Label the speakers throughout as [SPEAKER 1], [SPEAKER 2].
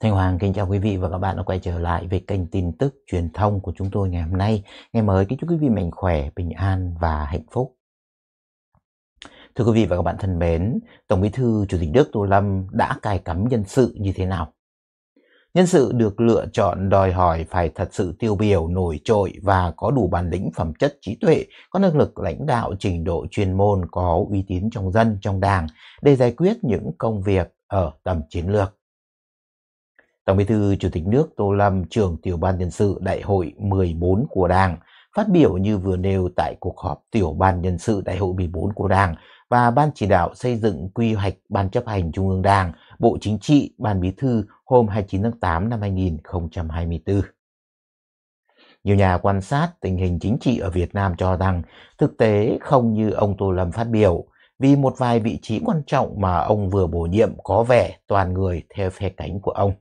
[SPEAKER 1] Thanh Hoàng kính chào quý vị và các bạn đã quay trở lại với kênh tin tức truyền thông của chúng tôi ngày hôm nay. Ngày mới kính chúc quý vị mạnh khỏe, bình an và hạnh phúc. Thưa quý vị và các bạn thân mến, Tổng Bí thư Chủ tịch nước Tô Lâm đã cài cắm nhân sự như thế nào? Nhân sự được lựa chọn đòi hỏi phải thật sự tiêu biểu, nổi trội và có đủ bản lĩnh phẩm chất trí tuệ, có năng lực lãnh đạo trình độ chuyên môn, có uy tín trong dân, trong đảng để giải quyết những công việc ở tầm chiến lược. Tổng Bí thư Chủ tịch nước Tô Lâm, trưởng tiểu ban nhân sự Đại hội 14 của Đảng, phát biểu như vừa nêu tại cuộc họp tiểu ban nhân sự Đại hội 14 của Đảng và Ban chỉ đạo xây dựng quy hoạch Ban chấp hành Trung ương Đảng, Bộ Chính trị, Ban Bí thư hôm 29 tháng 8 năm 2024. Nhiều nhà quan sát tình hình chính trị ở Việt Nam cho rằng thực tế không như ông Tô Lâm phát biểu, vì một vài vị trí quan trọng mà ông vừa bổ nhiệm có vẻ toàn người theo phe cánh của ông.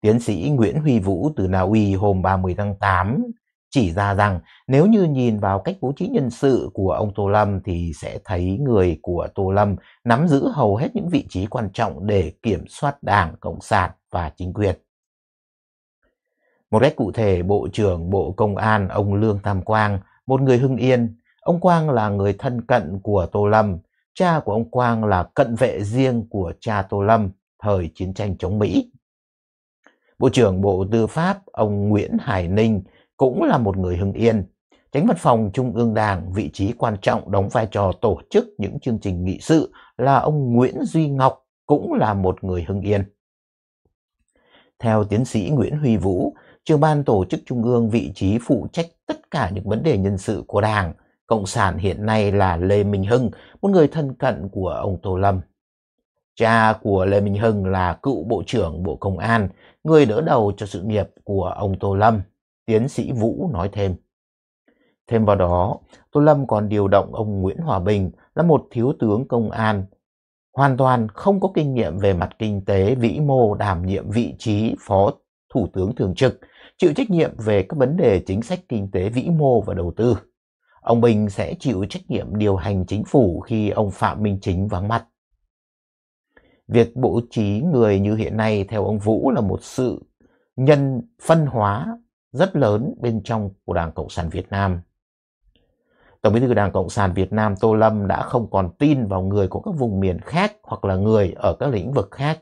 [SPEAKER 1] Tiến sĩ Nguyễn Huy Vũ từ Na Uy hôm 30 tháng 8 chỉ ra rằng nếu như nhìn vào cách bố trí nhân sự của ông Tô Lâm thì sẽ thấy người của Tô Lâm nắm giữ hầu hết những vị trí quan trọng để kiểm soát Đảng, Cộng sản và chính quyền. Một cách cụ thể, Bộ trưởng Bộ Công an ông Lương Tam Quang, một người Hưng Yên, ông Quang là người thân cận của Tô Lâm, cha của ông Quang là cận vệ riêng của cha Tô Lâm thời chiến tranh chống Mỹ Bộ trưởng Bộ Tư pháp ông Nguyễn Hải Ninh cũng là một người Hưng Yên. Tránh văn phòng Trung ương Đảng vị trí quan trọng đóng vai trò tổ chức những chương trình nghị sự là ông Nguyễn Duy Ngọc cũng là một người Hưng Yên. Theo tiến sĩ Nguyễn Huy Vũ, trưởng ban tổ chức Trung ương vị trí phụ trách tất cả những vấn đề nhân sự của Đảng, Cộng sản hiện nay là Lê Minh Hưng, một người thân cận của ông Tô Lâm. Cha của Lê Minh Hưng là cựu Bộ trưởng Bộ Công an, người đỡ đầu cho sự nghiệp của ông Tô Lâm, tiến sĩ Vũ nói thêm. Thêm vào đó, Tô Lâm còn điều động ông Nguyễn Hòa Bình là một thiếu tướng công an, hoàn toàn không có kinh nghiệm về mặt kinh tế vĩ mô đảm nhiệm vị trí phó thủ tướng thường trực, chịu trách nhiệm về các vấn đề chính sách kinh tế vĩ mô và đầu tư. Ông Bình sẽ chịu trách nhiệm điều hành chính phủ khi ông Phạm Minh Chính vắng mặt. Việc bố trí người như hiện nay theo ông Vũ là một sự nhân phân hóa rất lớn bên trong của Đảng Cộng sản Việt Nam. Tổng bí thư Đảng Cộng sản Việt Nam Tô Lâm đã không còn tin vào người của các vùng miền khác hoặc là người ở các lĩnh vực khác.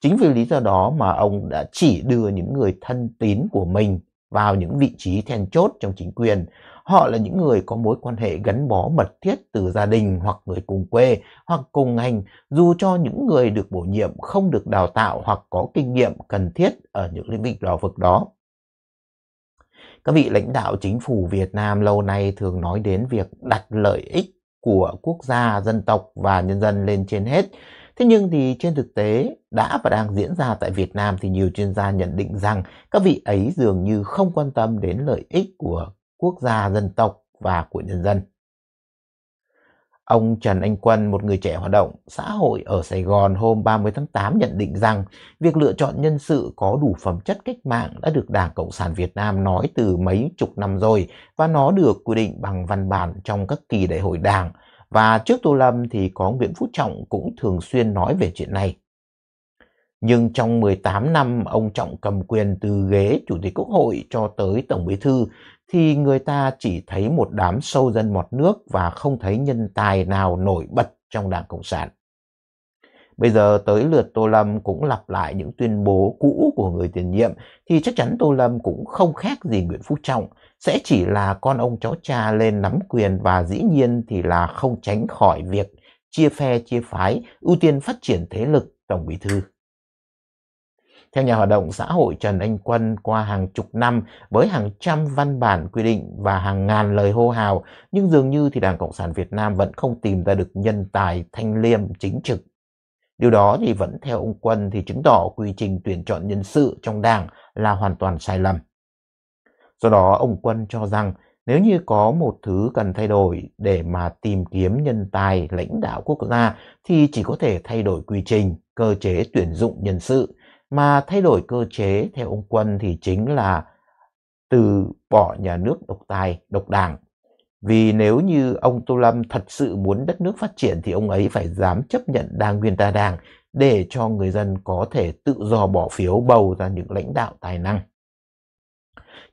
[SPEAKER 1] Chính vì lý do đó mà ông đã chỉ đưa những người thân tín của mình vào những vị trí then chốt trong chính quyền Họ là những người có mối quan hệ gắn bó mật thiết từ gia đình hoặc người cùng quê hoặc cùng ngành, dù cho những người được bổ nhiệm không được đào tạo hoặc có kinh nghiệm cần thiết ở những lĩnh vực đó vực đó. Các vị lãnh đạo chính phủ Việt Nam lâu nay thường nói đến việc đặt lợi ích của quốc gia, dân tộc và nhân dân lên trên hết. Thế nhưng thì trên thực tế đã và đang diễn ra tại Việt Nam thì nhiều chuyên gia nhận định rằng các vị ấy dường như không quan tâm đến lợi ích của quốc gia dân tộc và của nhân dân. Ông Trần Anh Quân, một người trẻ hoạt động xã hội ở Sài Gòn hôm 30 tháng 8 nhận định rằng việc lựa chọn nhân sự có đủ phẩm chất cách mạng đã được Đảng Cộng sản Việt Nam nói từ mấy chục năm rồi và nó được quy định bằng văn bản trong các kỳ đại hội đảng. Và trước Tô Lâm thì có Nguyễn Phú Trọng cũng thường xuyên nói về chuyện này. Nhưng trong 18 năm ông Trọng cầm quyền từ ghế Chủ tịch Quốc hội cho tới Tổng Bí Thư thì người ta chỉ thấy một đám sâu dân mọt nước và không thấy nhân tài nào nổi bật trong Đảng Cộng sản. Bây giờ tới lượt Tô Lâm cũng lặp lại những tuyên bố cũ của người tiền nhiệm thì chắc chắn Tô Lâm cũng không khác gì Nguyễn Phú Trọng, sẽ chỉ là con ông cháu cha lên nắm quyền và dĩ nhiên thì là không tránh khỏi việc chia phe chia phái, ưu tiên phát triển thế lực Tổng Bí Thư. Theo nhà hoạt động xã hội Trần Anh Quân, qua hàng chục năm với hàng trăm văn bản quy định và hàng ngàn lời hô hào, nhưng dường như thì Đảng Cộng sản Việt Nam vẫn không tìm ra được nhân tài thanh liêm chính trực. Điều đó thì vẫn theo ông Quân thì chứng tỏ quy trình tuyển chọn nhân sự trong đảng là hoàn toàn sai lầm. Do đó, ông Quân cho rằng nếu như có một thứ cần thay đổi để mà tìm kiếm nhân tài lãnh đạo quốc gia thì chỉ có thể thay đổi quy trình, cơ chế tuyển dụng nhân sự mà thay đổi cơ chế theo ông Quân thì chính là từ bỏ nhà nước độc tài, độc đảng. Vì nếu như ông Tô Lâm thật sự muốn đất nước phát triển thì ông ấy phải dám chấp nhận đa nguyên đa đảng để cho người dân có thể tự do bỏ phiếu bầu ra những lãnh đạo tài năng.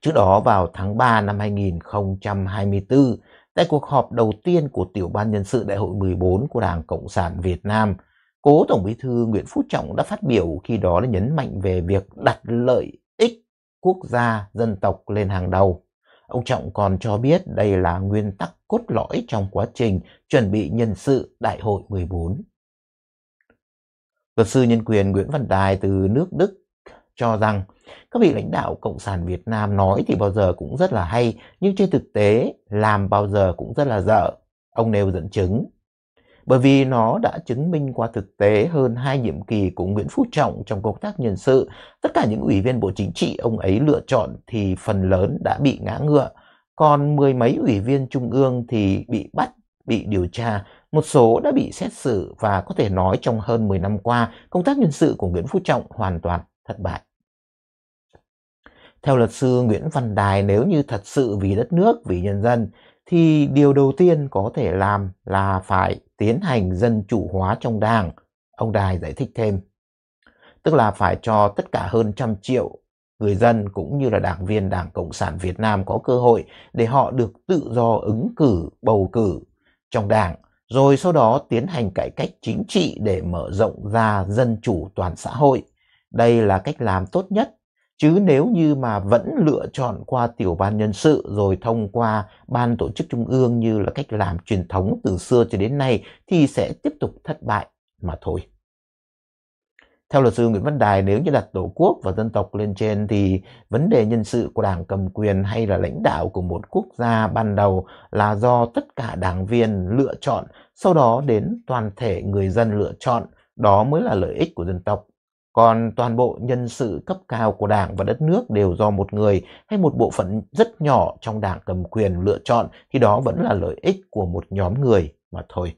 [SPEAKER 1] Trước đó vào tháng 3 năm 2024, tại cuộc họp đầu tiên của Tiểu ban Nhân sự Đại hội 14 của Đảng Cộng sản Việt Nam, Cố Tổng Bí thư Nguyễn Phú Trọng đã phát biểu khi đó đã nhấn mạnh về việc đặt lợi ích quốc gia, dân tộc lên hàng đầu. Ông Trọng còn cho biết đây là nguyên tắc cốt lõi trong quá trình chuẩn bị nhân sự Đại hội 14. Luật sư nhân quyền Nguyễn Văn Đài từ nước Đức cho rằng các vị lãnh đạo Cộng sản Việt Nam nói thì bao giờ cũng rất là hay nhưng trên thực tế làm bao giờ cũng rất là dở. Ông nêu dẫn chứng bởi vì nó đã chứng minh qua thực tế hơn hai nhiệm kỳ của Nguyễn Phú Trọng trong công tác nhân sự, tất cả những ủy viên Bộ Chính trị ông ấy lựa chọn thì phần lớn đã bị ngã ngựa, còn mười mấy ủy viên trung ương thì bị bắt, bị điều tra, một số đã bị xét xử và có thể nói trong hơn 10 năm qua, công tác nhân sự của Nguyễn Phú Trọng hoàn toàn thất bại. Theo luật sư Nguyễn Văn Đài, nếu như thật sự vì đất nước, vì nhân dân, thì điều đầu tiên có thể làm là phải tiến hành dân chủ hóa trong đảng. Ông Đài giải thích thêm. Tức là phải cho tất cả hơn trăm triệu người dân cũng như là đảng viên Đảng Cộng sản Việt Nam có cơ hội để họ được tự do ứng cử, bầu cử trong đảng, rồi sau đó tiến hành cải cách chính trị để mở rộng ra dân chủ toàn xã hội. Đây là cách làm tốt nhất Chứ nếu như mà vẫn lựa chọn qua tiểu ban nhân sự rồi thông qua ban tổ chức trung ương như là cách làm truyền thống từ xưa cho đến nay thì sẽ tiếp tục thất bại mà thôi. Theo luật sư Nguyễn Văn Đài, nếu như đặt tổ quốc và dân tộc lên trên thì vấn đề nhân sự của đảng cầm quyền hay là lãnh đạo của một quốc gia ban đầu là do tất cả đảng viên lựa chọn, sau đó đến toàn thể người dân lựa chọn, đó mới là lợi ích của dân tộc còn toàn bộ nhân sự cấp cao của đảng và đất nước đều do một người hay một bộ phận rất nhỏ trong đảng cầm quyền lựa chọn thì đó vẫn là lợi ích của một nhóm người mà thôi.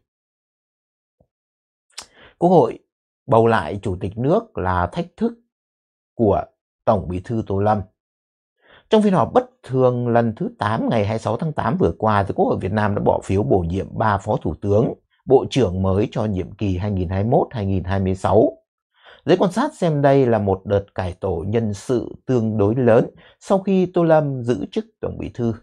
[SPEAKER 1] Quốc hội bầu lại chủ tịch nước là thách thức của Tổng Bí thư Tô Lâm. Trong phiên họp bất thường lần thứ 8 ngày 26 tháng 8 vừa qua, thì Quốc hội Việt Nam đã bỏ phiếu bổ nhiệm 3 phó thủ tướng, bộ trưởng mới cho nhiệm kỳ 2021-2026 Giới quan sát xem đây là một đợt cải tổ nhân sự tương đối lớn sau khi Tô Lâm giữ chức Tổng Bí Thư.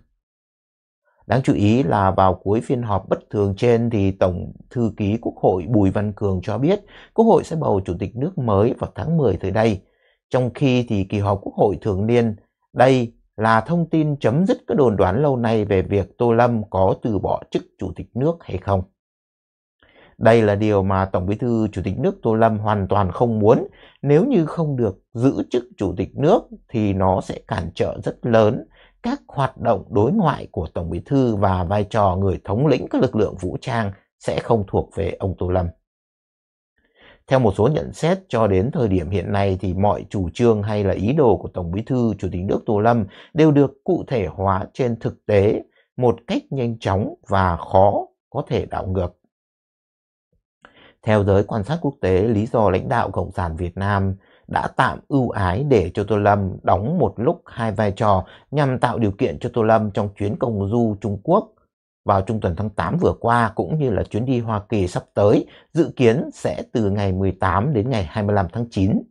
[SPEAKER 1] Đáng chú ý là vào cuối phiên họp bất thường trên thì Tổng Thư ký Quốc hội Bùi Văn Cường cho biết Quốc hội sẽ bầu Chủ tịch nước mới vào tháng 10 tới đây. Trong khi thì kỳ họp Quốc hội thường niên, đây là thông tin chấm dứt các đồn đoán lâu nay về việc Tô Lâm có từ bỏ chức Chủ tịch nước hay không. Đây là điều mà Tổng Bí thư Chủ tịch nước Tô Lâm hoàn toàn không muốn. Nếu như không được giữ chức Chủ tịch nước thì nó sẽ cản trở rất lớn các hoạt động đối ngoại của Tổng Bí thư và vai trò người thống lĩnh các lực lượng vũ trang sẽ không thuộc về ông Tô Lâm. Theo một số nhận xét cho đến thời điểm hiện nay thì mọi chủ trương hay là ý đồ của Tổng Bí thư Chủ tịch nước Tô Lâm đều được cụ thể hóa trên thực tế một cách nhanh chóng và khó có thể đảo ngược. Theo giới quan sát quốc tế, lý do lãnh đạo Cộng sản Việt Nam đã tạm ưu ái để cho Tô Lâm đóng một lúc hai vai trò nhằm tạo điều kiện cho Tô Lâm trong chuyến công du Trung Quốc vào trung tuần tháng 8 vừa qua cũng như là chuyến đi Hoa Kỳ sắp tới, dự kiến sẽ từ ngày 18 đến ngày 25 tháng 9.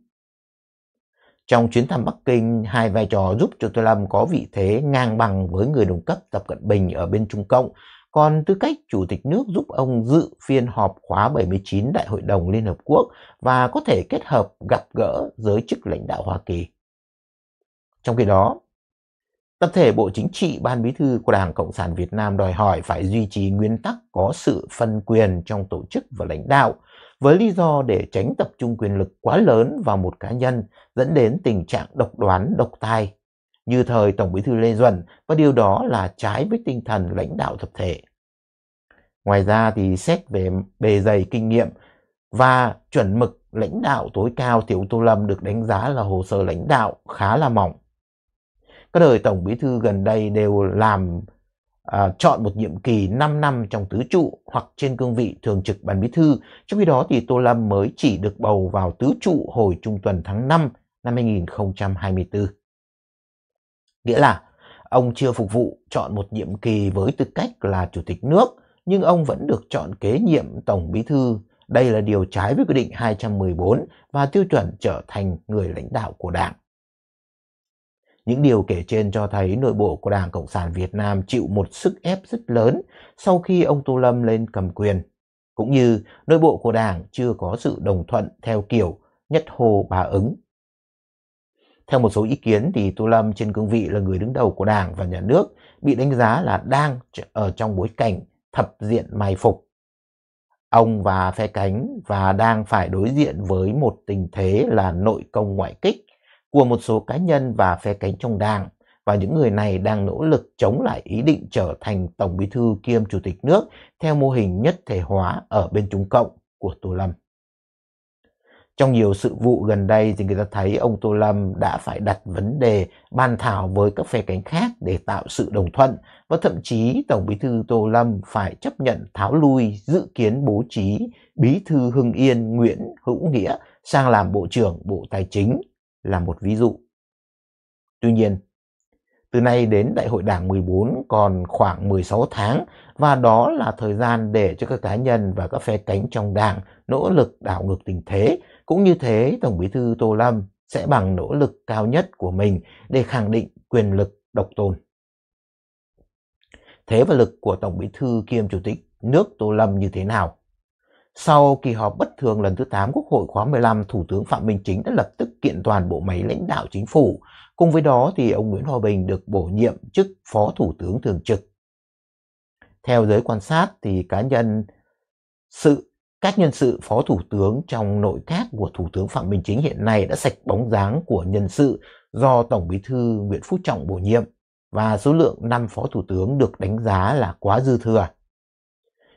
[SPEAKER 1] Trong chuyến thăm Bắc Kinh, hai vai trò giúp cho Tô Lâm có vị thế ngang bằng với người đồng cấp Tập Cận Bình ở bên Trung Cộng còn tư cách chủ tịch nước giúp ông dự phiên họp khóa 79 Đại hội đồng Liên Hợp Quốc và có thể kết hợp gặp gỡ giới chức lãnh đạo Hoa Kỳ. Trong khi đó, tập thể Bộ Chính trị Ban Bí thư của Đảng Cộng sản Việt Nam đòi hỏi phải duy trì nguyên tắc có sự phân quyền trong tổ chức và lãnh đạo với lý do để tránh tập trung quyền lực quá lớn vào một cá nhân dẫn đến tình trạng độc đoán, độc tài như thời Tổng bí thư Lê Duẩn và điều đó là trái với tinh thần lãnh đạo tập thể. Ngoài ra thì xét về bề dày kinh nghiệm và chuẩn mực lãnh đạo tối cao tiểu Tô Lâm được đánh giá là hồ sơ lãnh đạo khá là mỏng. Các đời Tổng bí thư gần đây đều làm à, chọn một nhiệm kỳ 5 năm trong tứ trụ hoặc trên cương vị thường trực ban bí thư. Trong khi đó thì Tô Lâm mới chỉ được bầu vào tứ trụ hồi trung tuần tháng 5 năm 2024. Nghĩa là ông chưa phục vụ chọn một nhiệm kỳ với tư cách là chủ tịch nước, nhưng ông vẫn được chọn kế nhiệm tổng bí thư. Đây là điều trái với quy định 214 và tiêu chuẩn trở thành người lãnh đạo của Đảng. Những điều kể trên cho thấy nội bộ của Đảng Cộng sản Việt Nam chịu một sức ép rất lớn sau khi ông Tô Lâm lên cầm quyền, cũng như nội bộ của Đảng chưa có sự đồng thuận theo kiểu nhất hồ bà ứng theo một số ý kiến thì Tô Lâm trên cương vị là người đứng đầu của Đảng và nhà nước bị đánh giá là đang ở trong bối cảnh thập diện mai phục. Ông và phe cánh và đang phải đối diện với một tình thế là nội công ngoại kích của một số cá nhân và phe cánh trong Đảng và những người này đang nỗ lực chống lại ý định trở thành Tổng Bí thư kiêm Chủ tịch nước theo mô hình nhất thể hóa ở bên Trung Cộng của Tô Lâm. Trong nhiều sự vụ gần đây thì người ta thấy ông Tô Lâm đã phải đặt vấn đề ban thảo với các phe cánh khác để tạo sự đồng thuận và thậm chí Tổng Bí thư Tô Lâm phải chấp nhận tháo lui dự kiến bố trí Bí thư Hưng Yên Nguyễn Hữu Nghĩa sang làm Bộ trưởng Bộ Tài chính là một ví dụ. Tuy nhiên, từ nay đến Đại hội Đảng 14 còn khoảng 16 tháng và đó là thời gian để cho các cá nhân và các phe cánh trong Đảng nỗ lực đảo ngược tình thế cũng như thế, Tổng bí thư Tô Lâm sẽ bằng nỗ lực cao nhất của mình để khẳng định quyền lực độc tôn. Thế và lực của Tổng bí thư kiêm Chủ tịch nước Tô Lâm như thế nào? Sau kỳ họp bất thường lần thứ 8 Quốc hội khóa 15, Thủ tướng Phạm Minh Chính đã lập tức kiện toàn bộ máy lãnh đạo chính phủ. Cùng với đó thì ông Nguyễn Hòa Bình được bổ nhiệm chức Phó Thủ tướng Thường trực. Theo giới quan sát thì cá nhân sự các nhân sự phó thủ tướng trong nội các của Thủ tướng Phạm Minh Chính hiện nay đã sạch bóng dáng của nhân sự do Tổng bí thư Nguyễn Phú Trọng bổ nhiệm và số lượng năm phó thủ tướng được đánh giá là quá dư thừa.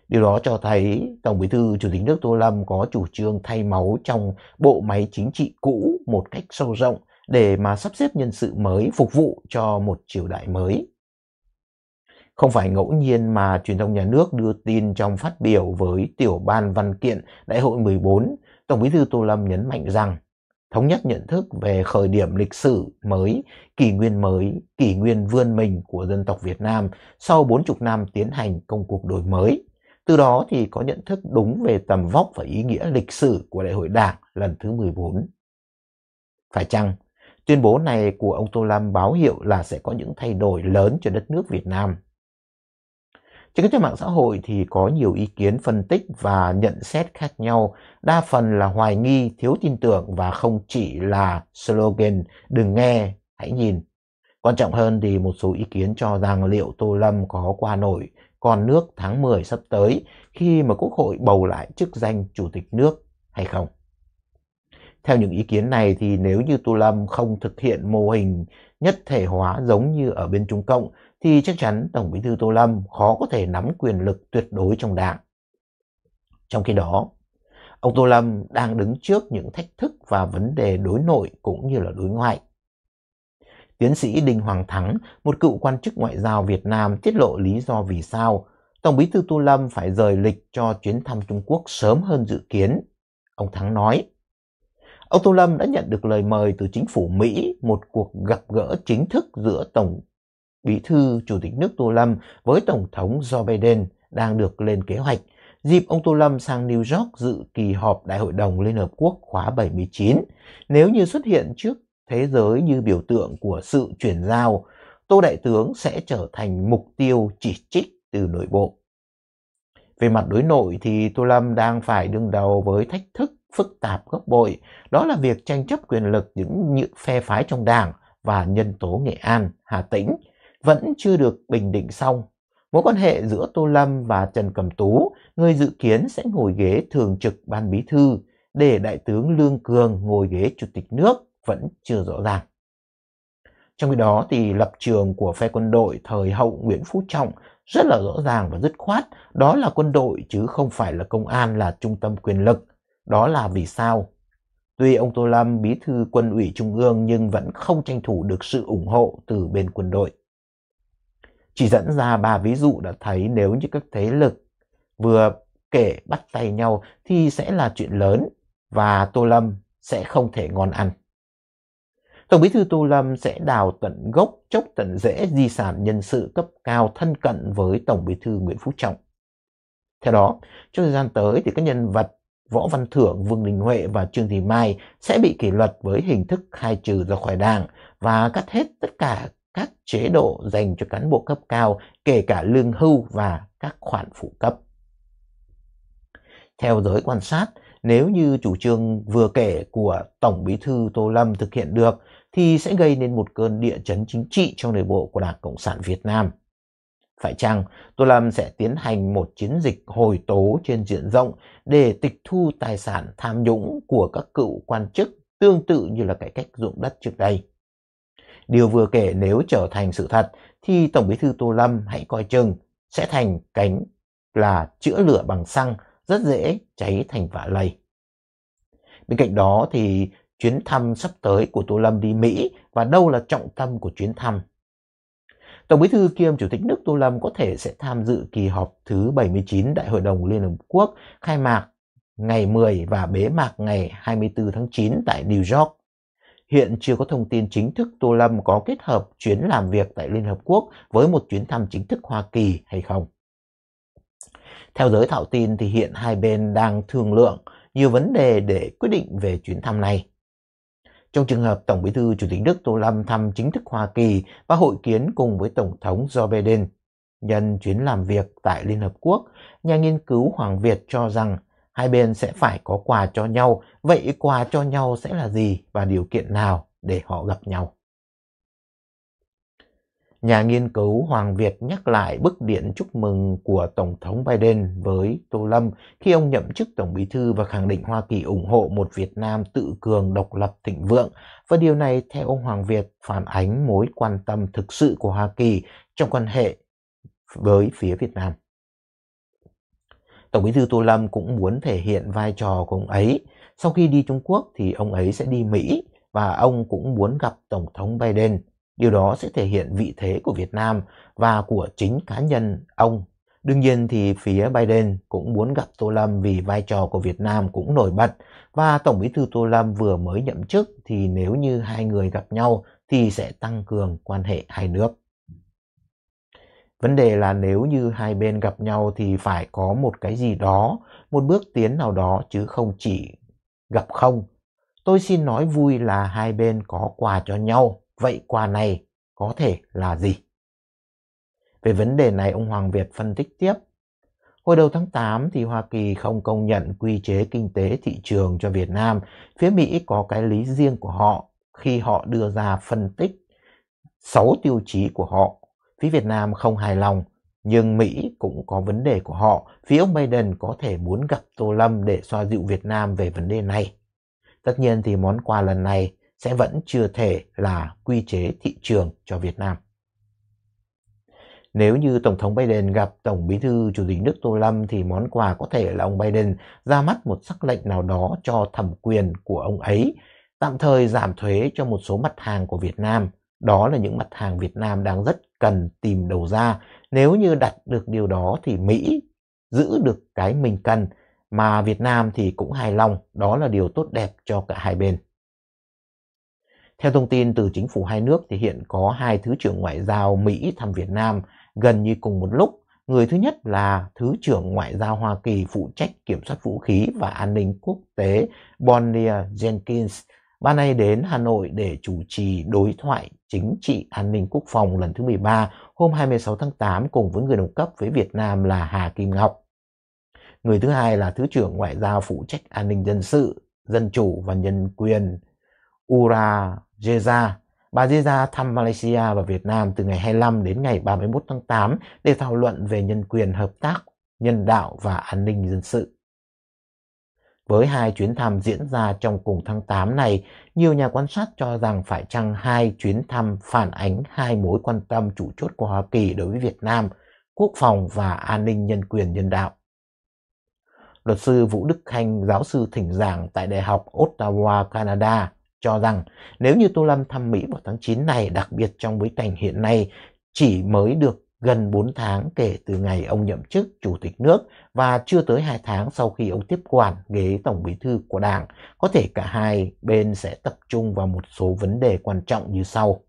[SPEAKER 1] Điều đó cho thấy Tổng bí thư Chủ tịch nước Tô Lâm có chủ trương thay máu trong bộ máy chính trị cũ một cách sâu rộng để mà sắp xếp nhân sự mới phục vụ cho một triều đại mới. Không phải ngẫu nhiên mà truyền thông nhà nước đưa tin trong phát biểu với tiểu ban văn kiện Đại hội 14, Tổng bí thư Tô Lâm nhấn mạnh rằng thống nhất nhận thức về khởi điểm lịch sử mới, kỷ nguyên mới, kỷ nguyên vươn mình của dân tộc Việt Nam sau 40 năm tiến hành công cuộc đổi mới. Từ đó thì có nhận thức đúng về tầm vóc và ý nghĩa lịch sử của Đại hội Đảng lần thứ 14. Phải chăng, tuyên bố này của ông Tô Lâm báo hiệu là sẽ có những thay đổi lớn cho đất nước Việt Nam trên các trang mạng xã hội thì có nhiều ý kiến phân tích và nhận xét khác nhau, đa phần là hoài nghi, thiếu tin tưởng và không chỉ là slogan đừng nghe, hãy nhìn. Quan trọng hơn thì một số ý kiến cho rằng liệu Tô Lâm có qua nổi còn nước tháng 10 sắp tới khi mà Quốc hội bầu lại chức danh Chủ tịch nước hay không. Theo những ý kiến này thì nếu như Tô Lâm không thực hiện mô hình nhất thể hóa giống như ở bên Trung Cộng thì chắc chắn Tổng bí thư Tô Lâm khó có thể nắm quyền lực tuyệt đối trong đảng. Trong khi đó, ông Tô Lâm đang đứng trước những thách thức và vấn đề đối nội cũng như là đối ngoại. Tiến sĩ Đinh Hoàng Thắng, một cựu quan chức ngoại giao Việt Nam tiết lộ lý do vì sao Tổng bí thư Tô Lâm phải rời lịch cho chuyến thăm Trung Quốc sớm hơn dự kiến. Ông Thắng nói, ông Tô Lâm đã nhận được lời mời từ chính phủ Mỹ một cuộc gặp gỡ chính thức giữa Tổng Bí thư Chủ tịch nước Tô Lâm với Tổng thống Joe Biden đang được lên kế hoạch dịp ông Tô Lâm sang New York dự kỳ họp Đại hội đồng Liên Hợp Quốc khóa 79. Nếu như xuất hiện trước thế giới như biểu tượng của sự chuyển giao, Tô Đại tướng sẽ trở thành mục tiêu chỉ trích từ nội bộ. Về mặt đối nội thì Tô Lâm đang phải đương đầu với thách thức phức tạp gấp bội, đó là việc tranh chấp quyền lực những phe phái trong đảng và nhân tố Nghệ An, Hà Tĩnh – vẫn chưa được bình định xong. Mối quan hệ giữa Tô Lâm và Trần Cẩm Tú, người dự kiến sẽ ngồi ghế thường trực ban bí thư, để Đại tướng Lương Cường ngồi ghế chủ tịch nước vẫn chưa rõ ràng. Trong khi đó thì lập trường của phe quân đội thời hậu Nguyễn Phú Trọng rất là rõ ràng và dứt khoát, đó là quân đội chứ không phải là công an là trung tâm quyền lực. Đó là vì sao? Tuy ông Tô Lâm bí thư quân ủy Trung ương nhưng vẫn không tranh thủ được sự ủng hộ từ bên quân đội. Chỉ dẫn ra ba ví dụ đã thấy nếu như các thế lực vừa kể bắt tay nhau thì sẽ là chuyện lớn và Tô Lâm sẽ không thể ngon ăn. Tổng bí thư Tô Lâm sẽ đào tận gốc chốc tận rễ di sản nhân sự cấp cao thân cận với Tổng bí thư Nguyễn Phú Trọng. Theo đó, trong thời gian tới thì các nhân vật Võ Văn Thưởng, Vương Đình Huệ và Trương Thị Mai sẽ bị kỷ luật với hình thức khai trừ ra khỏi đảng và cắt hết tất cả các chế độ dành cho cán bộ cấp cao, kể cả lương hưu và các khoản phụ cấp. Theo giới quan sát, nếu như chủ trương vừa kể của Tổng Bí thư Tô Lâm thực hiện được thì sẽ gây nên một cơn địa chấn chính trị trong nội bộ của Đảng Cộng sản Việt Nam. Phải chăng Tô Lâm sẽ tiến hành một chiến dịch hồi tố trên diện rộng để tịch thu tài sản tham nhũng của các cựu quan chức tương tự như là cải cách dụng đất trước đây? Điều vừa kể nếu trở thành sự thật thì Tổng bí thư Tô Lâm hãy coi chừng sẽ thành cánh là chữa lửa bằng xăng rất dễ cháy thành vạ lây. Bên cạnh đó thì chuyến thăm sắp tới của Tô Lâm đi Mỹ và đâu là trọng tâm của chuyến thăm. Tổng bí thư kiêm Chủ tịch nước Tô Lâm có thể sẽ tham dự kỳ họp thứ 79 Đại hội đồng Liên Hợp Quốc khai mạc ngày 10 và bế mạc ngày 24 tháng 9 tại New York hiện chưa có thông tin chính thức Tô Lâm có kết hợp chuyến làm việc tại Liên Hợp Quốc với một chuyến thăm chính thức Hoa Kỳ hay không. Theo giới thạo tin thì hiện hai bên đang thương lượng nhiều vấn đề để quyết định về chuyến thăm này. Trong trường hợp Tổng bí thư Chủ tịch Đức Tô Lâm thăm chính thức Hoa Kỳ và hội kiến cùng với Tổng thống Joe Biden, nhân chuyến làm việc tại Liên Hợp Quốc, nhà nghiên cứu Hoàng Việt cho rằng hai bên sẽ phải có quà cho nhau. Vậy quà cho nhau sẽ là gì và điều kiện nào để họ gặp nhau? Nhà nghiên cứu Hoàng Việt nhắc lại bức điện chúc mừng của Tổng thống Biden với Tô Lâm khi ông nhậm chức Tổng bí thư và khẳng định Hoa Kỳ ủng hộ một Việt Nam tự cường, độc lập, thịnh vượng. Và điều này, theo ông Hoàng Việt, phản ánh mối quan tâm thực sự của Hoa Kỳ trong quan hệ với phía Việt Nam. Tổng bí thư Tô Lâm cũng muốn thể hiện vai trò của ông ấy. Sau khi đi Trung Quốc thì ông ấy sẽ đi Mỹ và ông cũng muốn gặp Tổng thống Biden. Điều đó sẽ thể hiện vị thế của Việt Nam và của chính cá nhân ông. Đương nhiên thì phía Biden cũng muốn gặp Tô Lâm vì vai trò của Việt Nam cũng nổi bật và Tổng bí thư Tô Lâm vừa mới nhậm chức thì nếu như hai người gặp nhau thì sẽ tăng cường quan hệ hai nước vấn đề là nếu như hai bên gặp nhau thì phải có một cái gì đó một bước tiến nào đó chứ không chỉ gặp không tôi xin nói vui là hai bên có quà cho nhau vậy quà này có thể là gì về vấn đề này ông hoàng việt phân tích tiếp Hồi đầu tháng 8 thì Hoa Kỳ không công nhận quy chế kinh tế thị trường cho Việt Nam. Phía Mỹ có cái lý riêng của họ khi họ đưa ra phân tích 6 tiêu chí của họ Phía Việt Nam không hài lòng, nhưng Mỹ cũng có vấn đề của họ. Phía ông Biden có thể muốn gặp Tô Lâm để xoa dịu Việt Nam về vấn đề này. Tất nhiên thì món quà lần này sẽ vẫn chưa thể là quy chế thị trường cho Việt Nam. Nếu như Tổng thống Biden gặp Tổng bí thư Chủ tịch nước Tô Lâm thì món quà có thể là ông Biden ra mắt một sắc lệnh nào đó cho thẩm quyền của ông ấy, tạm thời giảm thuế cho một số mặt hàng của Việt Nam đó là những mặt hàng Việt Nam đang rất cần tìm đầu ra. Nếu như đặt được điều đó thì Mỹ giữ được cái mình cần mà Việt Nam thì cũng hài lòng. Đó là điều tốt đẹp cho cả hai bên. Theo thông tin từ chính phủ hai nước thì hiện có hai thứ trưởng ngoại giao Mỹ thăm Việt Nam gần như cùng một lúc. Người thứ nhất là Thứ trưởng Ngoại giao Hoa Kỳ phụ trách kiểm soát vũ khí và an ninh quốc tế Bonnia Jenkins Ban nay đến Hà Nội để chủ trì đối thoại chính trị an ninh quốc phòng lần thứ 13 hôm 26 tháng 8 cùng với người đồng cấp với Việt Nam là Hà Kim Ngọc. Người thứ hai là Thứ trưởng Ngoại giao phụ trách an ninh dân sự, dân chủ và nhân quyền Ura Jeza. Bà Jeza thăm Malaysia và Việt Nam từ ngày 25 đến ngày 31 tháng 8 để thảo luận về nhân quyền hợp tác, nhân đạo và an ninh dân sự. Với hai chuyến thăm diễn ra trong cùng tháng 8 này, nhiều nhà quan sát cho rằng phải chăng hai chuyến thăm phản ánh hai mối quan tâm chủ chốt của Hoa Kỳ đối với Việt Nam, quốc phòng và an ninh nhân quyền nhân đạo. Luật sư Vũ Đức Khanh, giáo sư thỉnh giảng tại Đại học Ottawa, Canada, cho rằng nếu như Tô Lâm thăm Mỹ vào tháng 9 này, đặc biệt trong bối cảnh hiện nay, chỉ mới được gần 4 tháng kể từ ngày ông nhậm chức Chủ tịch nước và chưa tới 2 tháng sau khi ông tiếp quản ghế Tổng Bí thư của Đảng, có thể cả hai bên sẽ tập trung vào một số vấn đề quan trọng như sau.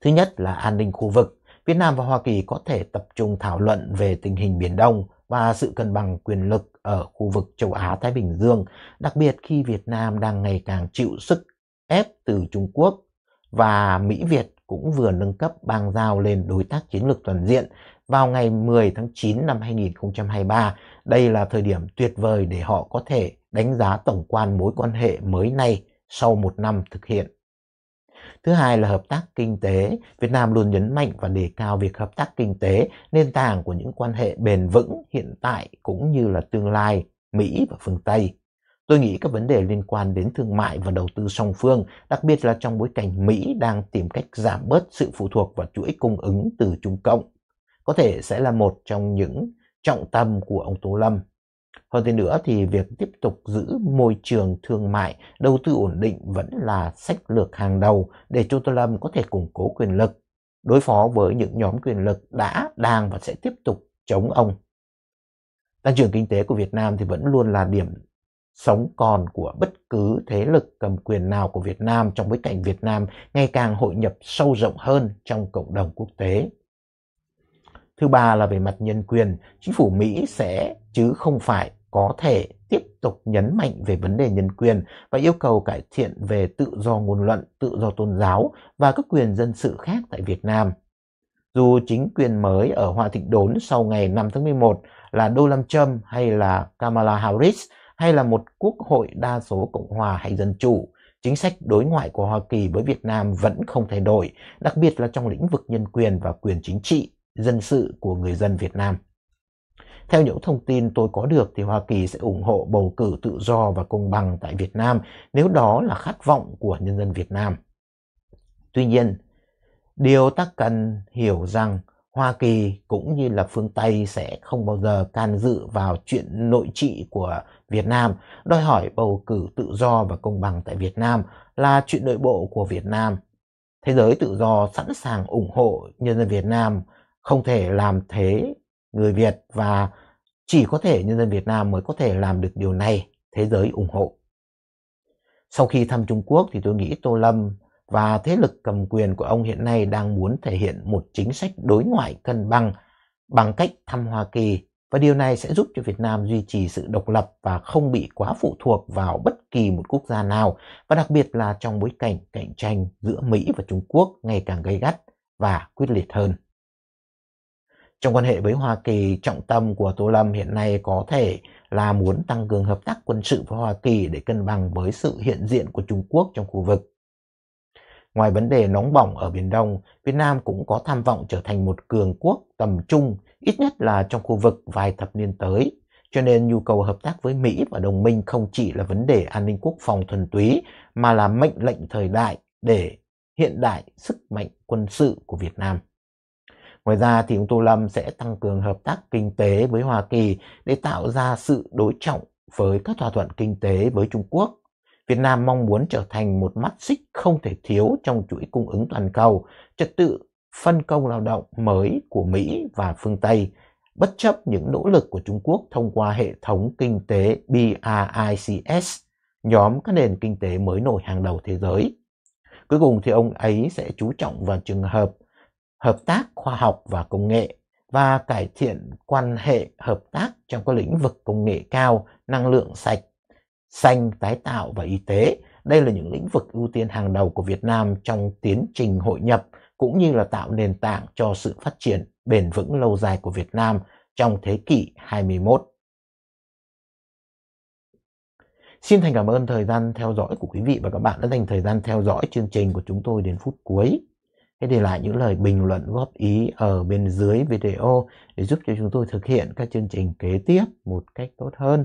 [SPEAKER 1] Thứ nhất là an ninh khu vực. Việt Nam và Hoa Kỳ có thể tập trung thảo luận về tình hình Biển Đông và sự cân bằng quyền lực ở khu vực châu Á-Thái Bình Dương, đặc biệt khi Việt Nam đang ngày càng chịu sức ép từ Trung Quốc và Mỹ Việt cũng vừa nâng cấp bang giao lên đối tác chiến lược toàn diện vào ngày 10 tháng 9 năm 2023. Đây là thời điểm tuyệt vời để họ có thể đánh giá tổng quan mối quan hệ mới này sau một năm thực hiện. Thứ hai là hợp tác kinh tế. Việt Nam luôn nhấn mạnh và đề cao việc hợp tác kinh tế, nền tảng của những quan hệ bền vững hiện tại cũng như là tương lai Mỹ và phương Tây. Tôi nghĩ các vấn đề liên quan đến thương mại và đầu tư song phương, đặc biệt là trong bối cảnh Mỹ đang tìm cách giảm bớt sự phụ thuộc vào chuỗi cung ứng từ Trung Cộng, có thể sẽ là một trong những trọng tâm của ông Tô Lâm. Hơn thế nữa thì việc tiếp tục giữ môi trường thương mại, đầu tư ổn định vẫn là sách lược hàng đầu để Chu Tô Lâm có thể củng cố quyền lực, đối phó với những nhóm quyền lực đã, đang và sẽ tiếp tục chống ông. Tăng trưởng kinh tế của Việt Nam thì vẫn luôn là điểm sống còn của bất cứ thế lực cầm quyền nào của Việt Nam trong bối cảnh Việt Nam ngày càng hội nhập sâu rộng hơn trong cộng đồng quốc tế. Thứ ba là về mặt nhân quyền, chính phủ Mỹ sẽ chứ không phải có thể tiếp tục nhấn mạnh về vấn đề nhân quyền và yêu cầu cải thiện về tự do ngôn luận, tự do tôn giáo và các quyền dân sự khác tại Việt Nam. Dù chính quyền mới ở Hoa Thịnh Đốn sau ngày 5 tháng 11 là Donald Trump hay là Kamala Harris hay là một quốc hội đa số Cộng hòa hay Dân Chủ, chính sách đối ngoại của Hoa Kỳ với Việt Nam vẫn không thay đổi, đặc biệt là trong lĩnh vực nhân quyền và quyền chính trị, dân sự của người dân Việt Nam. Theo những thông tin tôi có được thì Hoa Kỳ sẽ ủng hộ bầu cử tự do và công bằng tại Việt Nam nếu đó là khát vọng của nhân dân Việt Nam. Tuy nhiên, điều ta cần hiểu rằng Hoa Kỳ cũng như là phương Tây sẽ không bao giờ can dự vào chuyện nội trị của Việt Nam, đòi hỏi bầu cử tự do và công bằng tại Việt Nam là chuyện nội bộ của Việt Nam. Thế giới tự do sẵn sàng ủng hộ nhân dân Việt Nam, không thể làm thế người Việt và chỉ có thể nhân dân Việt Nam mới có thể làm được điều này, thế giới ủng hộ. Sau khi thăm Trung Quốc thì tôi nghĩ Tô Lâm và thế lực cầm quyền của ông hiện nay đang muốn thể hiện một chính sách đối ngoại cân bằng bằng cách thăm Hoa Kỳ và điều này sẽ giúp cho Việt Nam duy trì sự độc lập và không bị quá phụ thuộc vào bất kỳ một quốc gia nào và đặc biệt là trong bối cảnh cạnh tranh giữa Mỹ và Trung Quốc ngày càng gay gắt và quyết liệt hơn. Trong quan hệ với Hoa Kỳ, trọng tâm của Tô Lâm hiện nay có thể là muốn tăng cường hợp tác quân sự với Hoa Kỳ để cân bằng với sự hiện diện của Trung Quốc trong khu vực. Ngoài vấn đề nóng bỏng ở Biển Đông, Việt Nam cũng có tham vọng trở thành một cường quốc tầm trung, ít nhất là trong khu vực vài thập niên tới. Cho nên nhu cầu hợp tác với Mỹ và đồng minh không chỉ là vấn đề an ninh quốc phòng thuần túy, mà là mệnh lệnh thời đại để hiện đại sức mạnh quân sự của Việt Nam. Ngoài ra thì ông Tô Lâm sẽ tăng cường hợp tác kinh tế với Hoa Kỳ để tạo ra sự đối trọng với các thỏa thuận kinh tế với Trung Quốc Việt Nam mong muốn trở thành một mắt xích không thể thiếu trong chuỗi cung ứng toàn cầu, trật tự phân công lao động mới của Mỹ và phương Tây, bất chấp những nỗ lực của Trung Quốc thông qua hệ thống kinh tế BRICS, nhóm các nền kinh tế mới nổi hàng đầu thế giới. Cuối cùng thì ông ấy sẽ chú trọng vào trường hợp hợp tác khoa học và công nghệ và cải thiện quan hệ hợp tác trong các lĩnh vực công nghệ cao, năng lượng sạch xanh, tái tạo và y tế. Đây là những lĩnh vực ưu tiên hàng đầu của Việt Nam trong tiến trình hội nhập cũng như là tạo nền tảng cho sự phát triển bền vững lâu dài của Việt Nam trong thế kỷ 21. Xin thành cảm ơn thời gian theo dõi của quý vị và các bạn đã dành thời gian theo dõi chương trình của chúng tôi đến phút cuối. Hãy để lại những lời bình luận góp ý ở bên dưới video để giúp cho chúng tôi thực hiện các chương trình kế tiếp một cách tốt hơn.